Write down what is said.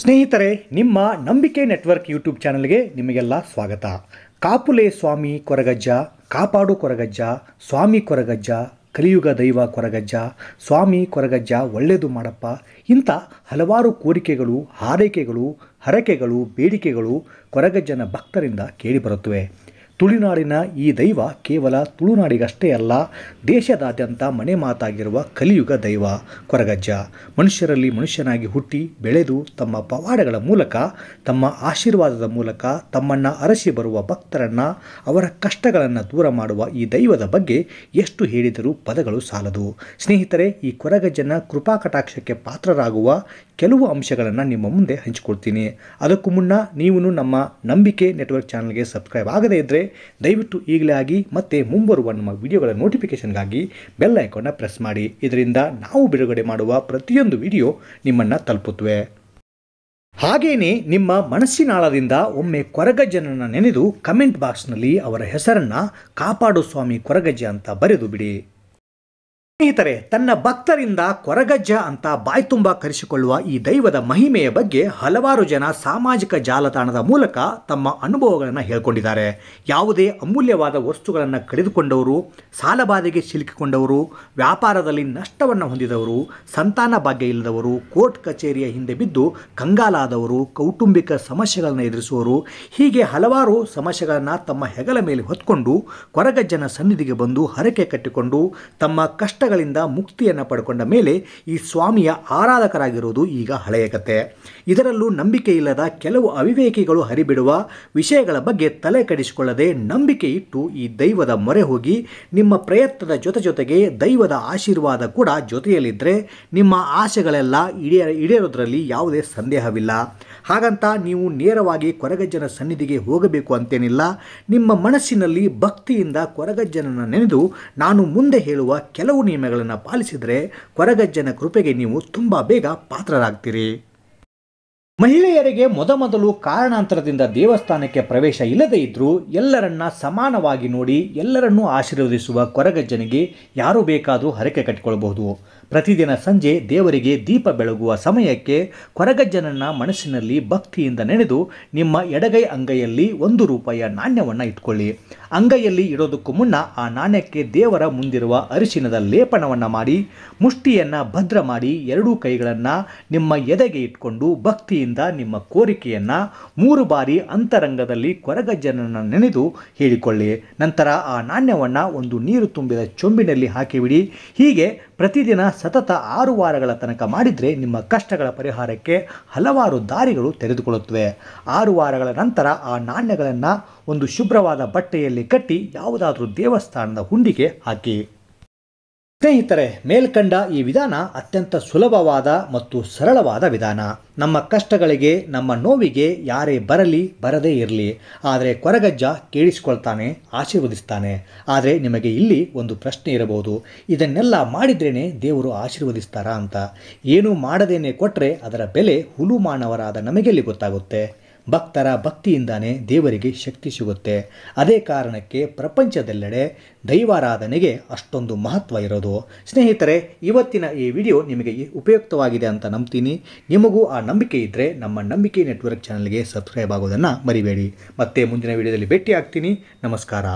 ಸ್ನೇಹಿತರೆ ನಿಮ್ಮ ನಂಬಿಕೆ ನೆಟ್ವರ್ಕ್ ಯೂಟ್ಯೂಬ್ ಚಾನಲ್ಗೆ ನಿಮಗೆಲ್ಲ ಸ್ವಾಗತ ಕಾಪುಲೆ ಸ್ವಾಮಿ ಕೊರಗಜ್ಜ ಕಾಪಾಡು ಕೊರಗಜ್ಜ ಸ್ವಾಮಿ ಕೊರಗಜ್ಜ ಕಲಿಯುಗ ದೈವ ಕೊರಗಜ್ಜ ಸ್ವಾಮಿ ಕೊರಗಜ್ಜ ಒಳ್ಳೆಯದು ಮಾಡಪ್ಪ ಇಂಥ ಹಲವಾರು ಕೋರಿಕೆಗಳು ಹಾರೈಕೆಗಳು ಹರಕೆಗಳು ಬೇಡಿಕೆಗಳು ಕೊರಗಜ್ಜನ ಭಕ್ತರಿಂದ ಕೇಳಿಬರುತ್ತವೆ ತುಳುನಾಡಿನ ಈ ದೈವ ಕೇವಲ ತುಳುನಾಡಿಗಷ್ಟೇ ಅಲ್ಲ ದೇಶದಾದ್ಯಂತ ಮನೆ ಮಾತಾಗಿರುವ ಕಲಿಯುಗ ದೈವ ಕೊರಗಜ್ಜ ಮನುಷ್ಯರಲ್ಲಿ ಮನುಷ್ಯನಾಗಿ ಹುಟ್ಟಿ ಬೆಳೆದು ತಮ್ಮ ಪವಾಡಗಳ ಮೂಲಕ ತಮ್ಮ ಆಶೀರ್ವಾದದ ಮೂಲಕ ತಮ್ಮನ್ನು ಅರಸಿ ಬರುವ ಭಕ್ತರನ್ನು ಅವರ ಕಷ್ಟಗಳನ್ನು ದೂರ ಮಾಡುವ ಈ ದೈವದ ಬಗ್ಗೆ ಎಷ್ಟು ಹೇಳಿದರೂ ಪದಗಳು ಸಾಲದು ಸ್ನೇಹಿತರೆ ಈ ಕೊರಗಜ್ಜನ ಕೃಪಾ ಕಟಾಕ್ಷಕ್ಕೆ ಪಾತ್ರರಾಗುವ ಕೆಲವು ಅಂಶಗಳನ್ನು ನಿಮ್ಮ ಮುಂದೆ ಹಂಚಿಕೊಳ್ತೀನಿ ಅದಕ್ಕೂ ಮುನ್ನ ನೀವು ನಮ್ಮ ನಂಬಿಕೆ ನೆಟ್ವರ್ಕ್ ಚಾನಲ್ಗೆ ಸಬ್ಸ್ಕ್ರೈಬ್ ಆಗದೇ ಇದ್ದರೆ ದಯವಿಟ್ಟು ಈಗಲೇ ಆಗಿ ಮತ್ತೆ ಮುಂಬರುವ ನಮ್ಮ ವಿಡಿಯೋಗಳ ನೋಟಿಫಿಕೇಷನ್ಗಾಗಿ ಬೆಲ್ ಐಕಾನ್ನ ಪ್ರೆಸ್ ಮಾಡಿ ಇದರಿಂದ ನಾವು ಬಿಡುಗಡೆ ಮಾಡುವ ಪ್ರತಿಯೊಂದು ವಿಡಿಯೋ ನಿಮ್ಮನ್ನು ತಲುಪುತ್ತವೆ ಹಾಗೇನೆ ನಿಮ್ಮ ಮನಸ್ಸಿನಾಳದಿಂದ ಒಮ್ಮೆ ಕೊರಗಜ್ಜನನ್ನ ನೆನೆದು ಕಮೆಂಟ್ ಬಾಕ್ಸ್ನಲ್ಲಿ ಅವರ ಹೆಸರನ್ನ ಕಾಪಾಡು ಸ್ವಾಮಿ ಕೊರಗಜ್ಜ ಅಂತ ಬರೆದು ಬಿಡಿ ಸ್ನೇಹಿತರೆ ತನ್ನ ಭಕ್ತರಿಂದ ಕೊರಗಜ್ಜ ಅಂತ ಬಾಯ್ತುಂಬ ಕರೆಸಿಕೊಳ್ಳುವ ಈ ದೈವದ ಮಹಿಮೆಯ ಬಗ್ಗೆ ಹಲವಾರು ಜನ ಸಾಮಾಜಿಕ ಜಾಲತಾಣದ ಮೂಲಕ ತಮ್ಮ ಅನುಭವಗಳನ್ನು ಹೇಳ್ಕೊಂಡಿದ್ದಾರೆ ಯಾವುದೇ ಅಮೂಲ್ಯವಾದ ವಸ್ತುಗಳನ್ನು ಕಳೆದುಕೊಂಡವರು ಸಾಲಬಾಧೆಗೆ ಸಿಲುಕಿಕೊಂಡವರು ವ್ಯಾಪಾರದಲ್ಲಿ ನಷ್ಟವನ್ನು ಹೊಂದಿದವರು ಸಂತಾನ ಭಾಗ್ಯ ಇಲ್ಲದವರು ಕೋರ್ಟ್ ಕಚೇರಿಯ ಹಿಂದೆ ಬಿದ್ದು ಕಂಗಾಲಾದವರು ಕೌಟುಂಬಿಕ ಸಮಸ್ಯೆಗಳನ್ನು ಎದುರಿಸುವವರು ಹೀಗೆ ಹಲವಾರು ಸಮಸ್ಯೆಗಳನ್ನು ತಮ್ಮ ಹೆಗಲ ಮೇಲೆ ಹೊತ್ಕೊಂಡು ಕೊರಗಜ್ಜನ ಸನ್ನಿಧಿಗೆ ಬಂದು ಹರಕೆ ಕಟ್ಟಿಕೊಂಡು ತಮ್ಮ ಕಷ್ಟ ಕಷ್ಟಗಳಿಂದ ಮುಕ್ತಿಯನ್ನು ಪಡ್ಕೊಂಡ ಮೇಲೆ ಈ ಸ್ವಾಮಿಯ ಆರಾಧಕರಾಗಿರುವುದು ಈಗ ಹಳೆಯ ಕತೆ ಇದರಲ್ಲೂ ನಂಬಿಕೆ ಇಲ್ಲದ ಕೆಲವು ಅವಿವೇಕಿಗಳು ಹರಿಬಿಡುವ ವಿಷಯಗಳ ಬಗ್ಗೆ ತಲೆ ಕೆಡಿಸಿಕೊಳ್ಳದೆ ನಂಬಿಕೆ ಇಟ್ಟು ಈ ದೈವದ ಮೊರೆ ಹೋಗಿ ನಿಮ್ಮ ಪ್ರಯತ್ನದ ಜೊತೆ ಜೊತೆಗೆ ದೈವದ ಆಶೀರ್ವಾದ ಕೂಡ ಜೊತೆಯಲ್ಲಿದ್ದರೆ ನಿಮ್ಮ ಆಸೆಗಳೆಲ್ಲ ಇಡಿಯ ಈಡೇರೋದ್ರಲ್ಲಿ ಯಾವುದೇ ಸಂದೇಹವಿಲ್ಲ ಹಾಗಂತ ನೀವು ನೇರವಾಗಿ ಕೊರಗಜ್ಜನ ಸನ್ನಿಧಿಗೆ ಹೋಗಬೇಕು ಅಂತೇನಿಲ್ಲ ನಿಮ್ಮ ಮನಸ್ಸಿನಲ್ಲಿ ಭಕ್ತಿಯಿಂದ ಕೊರಗಜ್ಜನನ್ನು ನೆನೆದು ನಾನು ಮುಂದೆ ಹೇಳುವ ಕೆಲವು ನಿಯಮಗಳನ್ನು ಪಾಲಿಸಿದರೆ ಕೊರಗಜ್ಜನ ಕೃಪೆಗೆ ನೀವು ತುಂಬ ಬೇಗ ಪಾತ್ರರಾಗ್ತೀರಿ ಮಹಿಳೆಯರಿಗೆ ಮೊದಮೊದಲು ಕಾರಣಾಂತರದಿಂದ ದೇವಸ್ಥಾನಕ್ಕೆ ಪ್ರವೇಶ ಇಲ್ಲದೇ ಇದ್ದರೂ ಎಲ್ಲರನ್ನ ಸಮಾನವಾಗಿ ನೋಡಿ ಎಲ್ಲರನ್ನೂ ಆಶೀರ್ವದಿಸುವ ಕೊರಗಜ್ಜನಿಗೆ ಯಾರು ಬೇಕಾದರೂ ಹರಕೆ ಕಟ್ಟಿಕೊಳ್ಳಬಹುದು ಪ್ರತಿದಿನ ಸಂಜೆ ದೇವರಿಗೆ ದೀಪ ಬೆಳಗುವ ಸಮಯಕ್ಕೆ ಕೊರಗಜ್ಜನನ್ನು ಮನಸ್ಸಿನಲ್ಲಿ ಭಕ್ತಿಯಿಂದ ನೆನೆದು ನಿಮ್ಮ ಎಡಗೈ ಅಂಗೈಯಲ್ಲಿ ಒಂದು ರೂಪಾಯಿಯ ನಾಣ್ಯವನ್ನು ಇಟ್ಕೊಳ್ಳಿ ಅಂಗೈಯಲ್ಲಿ ಇಡೋದಕ್ಕೂ ಮುನ್ನ ಆ ನಾಣ್ಯಕ್ಕೆ ದೇವರ ಮುಂದಿರುವ ಅರಿಶಿನದ ಲೇಪನವನ್ನು ಮಾಡಿ ಮುಷ್ಟಿಯನ್ನು ಭದ್ರ ಮಾಡಿ ಎರಡೂ ಕೈಗಳನ್ನು ನಿಮ್ಮ ಎದೆಗೆ ಇಟ್ಕೊಂಡು ಭಕ್ತಿಯಿಂದ ನಿಮ್ಮ ಕೋರಿಕೆಯನ್ನು ಮೂರು ಬಾರಿ ಅಂತರಂಗದಲ್ಲಿ ಕೊರಗಜ್ಜನನ್ನು ನೆನೆದು ಹೇಳಿಕೊಳ್ಳಿ ನಂತರ ಆ ನಾಣ್ಯವನ್ನು ಒಂದು ನೀರು ತುಂಬಿದ ಚೊಂಬಿನಲ್ಲಿ ಹಾಕಿಬಿಡಿ ಹೀಗೆ ಪ್ರತಿದಿನ ಸತತ ಆರು ವಾರಗಳ ತನಕ ಮಾಡಿದರೆ ನಿಮ್ಮ ಕಷ್ಟಗಳ ಪರಿಹಾರಕ್ಕೆ ಹಲವಾರು ದಾರಿಗಳು ತೆರೆದುಕೊಳ್ಳುತ್ತವೆ ಆರು ವಾರಗಳ ನಂತರ ಆ ನಾಣ್ಯಗಳನ್ನು ಒಂದು ಶುಭ್ರವಾದ ಬಟ್ಟೆಯಲ್ಲಿ ಕಟ್ಟಿ ಯಾವುದಾದ್ರೂ ದೇವಸ್ಥಾನದ ಹುಂಡಿಗೆ ಹಾಕಿ ಸ್ನೇಹಿತರೆ ಮೇಲ್ಕಂಡ ಈ ವಿಧಾನ ಅತ್ಯಂತ ಸುಲಭವಾದ ಮತ್ತು ಸರಳವಾದ ವಿಧಾನ ನಮ್ಮ ಕಷ್ಟಗಳಿಗೆ ನಮ್ಮ ನೋವಿಗೆ ಯಾರೇ ಬರಲಿ ಬರದೇ ಇರಲಿ ಆದರೆ ಕೊರಗಜ್ಜ ಕೇಳಿಸಿಕೊಳ್ತಾನೆ ಆಶೀರ್ವದಿಸ್ತಾನೆ ಆದರೆ ನಿಮಗೆ ಇಲ್ಲಿ ಒಂದು ಪ್ರಶ್ನೆ ಇರಬಹುದು ಇದನ್ನೆಲ್ಲ ಮಾಡಿದ್ರೇ ದೇವರು ಆಶೀರ್ವದಿಸ್ತಾರಾ ಅಂತ ಏನು ಮಾಡದೇನೆ ಕೊಟ್ಟರೆ ಅದರ ಬೆಲೆ ಹುಲು ಮಾನವರಾದ ನಮಗೆಲ್ಲಿ ಗೊತ್ತಾಗುತ್ತೆ ಭಕ್ತರ ಭಕ್ತಿಯಿಂದಾನೇ ದೇವರಿಗೆ ಶಕ್ತಿ ಸಿಗುತ್ತೆ ಅದೇ ಕಾರಣಕ್ಕೆ ಪ್ರಪಂಚದೆಲ್ಲೆಡೆ ದೈವಾರಾಧನೆಗೆ ಅಷ್ಟೊಂದು ಮಹತ್ವ ಇರೋದು ಸ್ನೇಹಿತರೆ ಇವತ್ತಿನ ಈ ವಿಡಿಯೋ ನಿಮಗೆ ಉಪಯುಕ್ತವಾಗಿದೆ ಅಂತ ನಂಬ್ತೀನಿ ನಿಮಗೂ ಆ ನಂಬಿಕೆ ಇದ್ದರೆ ನಮ್ಮ ನಂಬಿಕೆ ನೆಟ್ವರ್ಕ್ ಚಾನಲ್ಗೆ ಸಬ್ಸ್ಕ್ರೈಬ್ ಆಗೋದನ್ನು ಮರಿಬೇಡಿ ಮತ್ತೆ ಮುಂದಿನ ವಿಡಿಯೋದಲ್ಲಿ ಭೇಟಿ ಆಗ್ತೀನಿ ನಮಸ್ಕಾರ